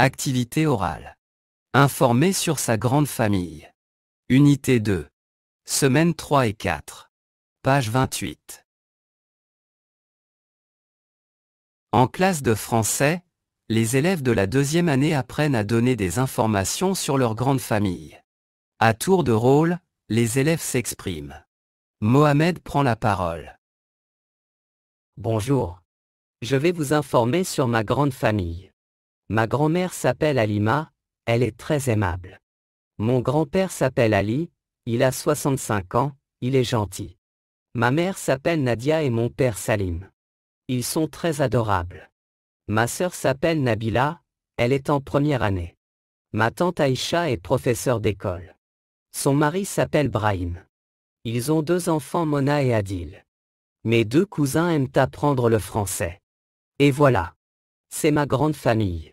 Activité orale. Informer sur sa grande famille. Unité 2. Semaines 3 et 4. Page 28. En classe de français, les élèves de la deuxième année apprennent à donner des informations sur leur grande famille. À tour de rôle, les élèves s'expriment. Mohamed prend la parole. Bonjour. Je vais vous informer sur ma grande famille. Ma grand-mère s'appelle Alima, elle est très aimable. Mon grand-père s'appelle Ali, il a 65 ans, il est gentil. Ma mère s'appelle Nadia et mon père Salim. Ils sont très adorables. Ma sœur s'appelle Nabila, elle est en première année. Ma tante Aïcha est professeure d'école. Son mari s'appelle Brahim. Ils ont deux enfants Mona et Adil. Mes deux cousins aiment apprendre le français. Et voilà. C'est ma grande famille.